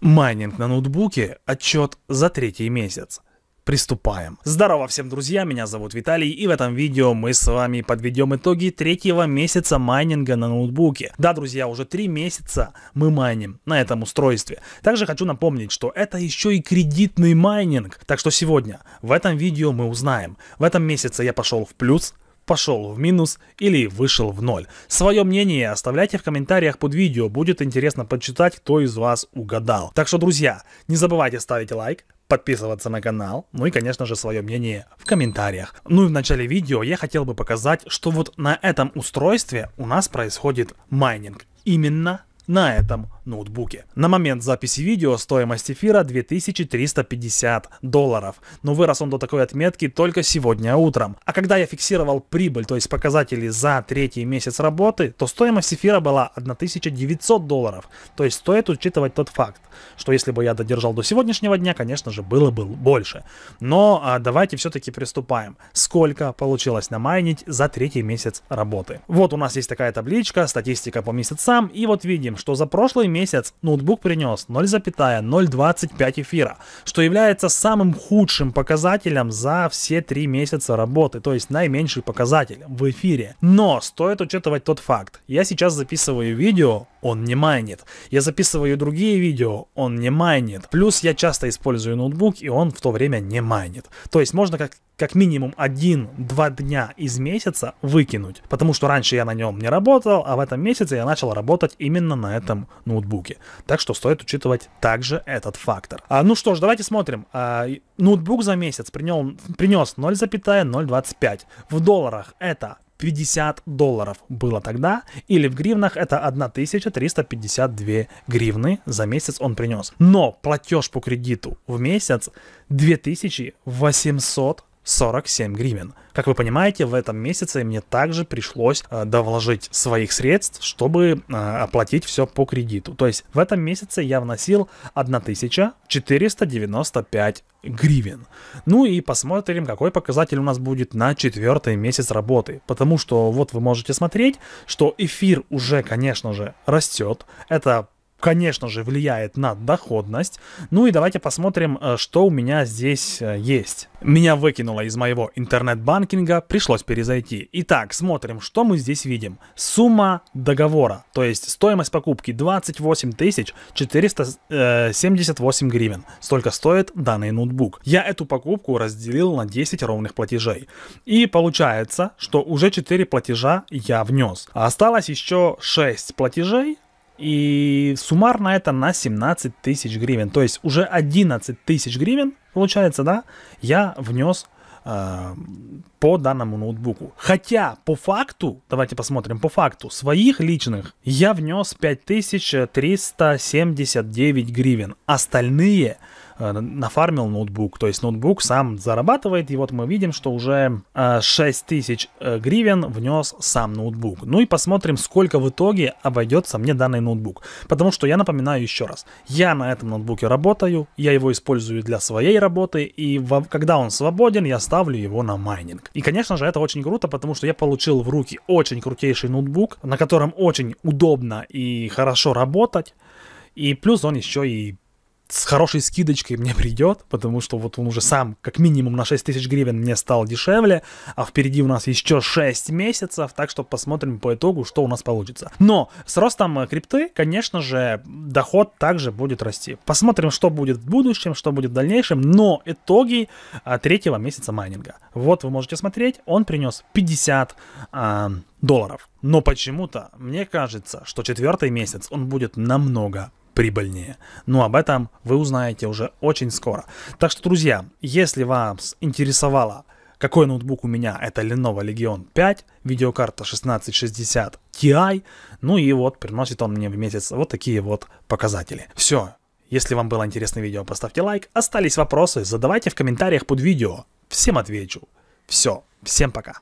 Майнинг на ноутбуке. Отчет за третий месяц. Приступаем. Здорово всем, друзья, меня зовут Виталий, и в этом видео мы с вами подведем итоги третьего месяца майнинга на ноутбуке. Да, друзья, уже три месяца мы майним на этом устройстве. Также хочу напомнить, что это еще и кредитный майнинг, так что сегодня в этом видео мы узнаем. В этом месяце я пошел в плюс, пошел в минус или вышел в ноль. Свое мнение оставляйте в комментариях под видео, будет интересно почитать, кто из вас угадал. Так что, друзья, не забывайте ставить лайк, подписываться на канал, ну и, конечно же, свое мнение в комментариях. Ну и в начале видео я хотел бы показать, что вот на этом устройстве у нас происходит майнинг. Именно на этом ноутбуке. На момент записи видео стоимость эфира 2350 долларов, но вырос он до такой отметки только сегодня утром. А когда я фиксировал прибыль, то есть показатели за третий месяц работы, то стоимость эфира была 1900 долларов. То есть стоит учитывать тот факт, что если бы я додержал до сегодняшнего дня, конечно же, было бы больше. Но а, давайте все-таки приступаем. Сколько получилось намайнить за третий месяц работы? Вот у нас есть такая табличка, статистика по месяцам, и вот видим, что за прошлый месяц ноутбук принес 0,025 эфира, что является самым худшим показателем за все три месяца работы, то есть наименьший показатель в эфире. Но стоит учитывать тот факт, я сейчас записываю видео, он не майнит. Я записываю другие видео, он не майнит. Плюс я часто использую ноутбук, и он в то время не майнит. То есть можно как как минимум один-два дня из месяца выкинуть, потому что раньше я на нем не работал, а в этом месяце я начал работать именно на этом ноутбуке. Так что стоит учитывать также этот фактор. А, ну что ж, давайте смотрим. А, ноутбук за месяц принес, принес 0,025. В долларах это 50 долларов было тогда, или в гривнах это 1352 гривны за месяц он принес. Но платеж по кредиту в месяц 2800 47 гривен. Как вы понимаете, в этом месяце мне также пришлось э, довложить своих средств, чтобы э, оплатить все по кредиту. То есть в этом месяце я вносил 1495 гривен. Ну и посмотрим, какой показатель у нас будет на четвертый месяц работы. Потому что вот вы можете смотреть, что эфир уже, конечно же, растет. Это конечно же, влияет на доходность. Ну и давайте посмотрим, э, что у меня здесь э, есть. Меня выкинуло из моего интернет-банкинга, пришлось перезайти. Итак, смотрим, что мы здесь видим. Сумма договора, то есть стоимость покупки 28 478 э, гривен. Столько стоит данный ноутбук. Я эту покупку разделил на 10 ровных платежей. И получается, что уже 4 платежа я внес. А осталось еще 6 платежей, и суммарно это на 17 тысяч гривен. То есть уже 11 тысяч гривен, получается, да, я внес э, по данному ноутбуку. Хотя по факту, давайте посмотрим, по факту своих личных я внес 5379 гривен. Остальные Э, нафармил ноутбук. То есть ноутбук сам зарабатывает, и вот мы видим, что уже 6000 э, э, гривен внес сам ноутбук. Ну и посмотрим, сколько в итоге обойдется мне данный ноутбук. Потому что я напоминаю еще раз, я на этом ноутбуке работаю, я его использую для своей работы, и во, когда он свободен, я ставлю его на майнинг. И, конечно же, это очень круто, потому что я получил в руки очень крутейший ноутбук, на котором очень удобно и хорошо работать, и плюс он еще и с хорошей скидочкой мне придет, потому что вот он уже сам как минимум на 6 тысяч гривен мне стал дешевле, а впереди у нас еще 6 месяцев, так что посмотрим по итогу, что у нас получится. Но с ростом э, крипты, конечно же, доход также будет расти. Посмотрим, что будет в будущем, что будет в дальнейшем, но итоги э, третьего месяца майнинга. Вот вы можете смотреть, он принес 50 а, долларов. Но почему-то мне кажется, что четвертый месяц он будет намного прибыльнее. Но об этом вы узнаете уже очень скоро. Так что, друзья, если вас интересовало, какой ноутбук у меня, это Lenovo Legion 5, видеокарта 1660 Ti, ну и вот приносит он мне в месяц вот такие вот показатели. Все, если вам было интересно видео, поставьте лайк. Остались вопросы, задавайте в комментариях под видео. Всем отвечу. Все, всем пока.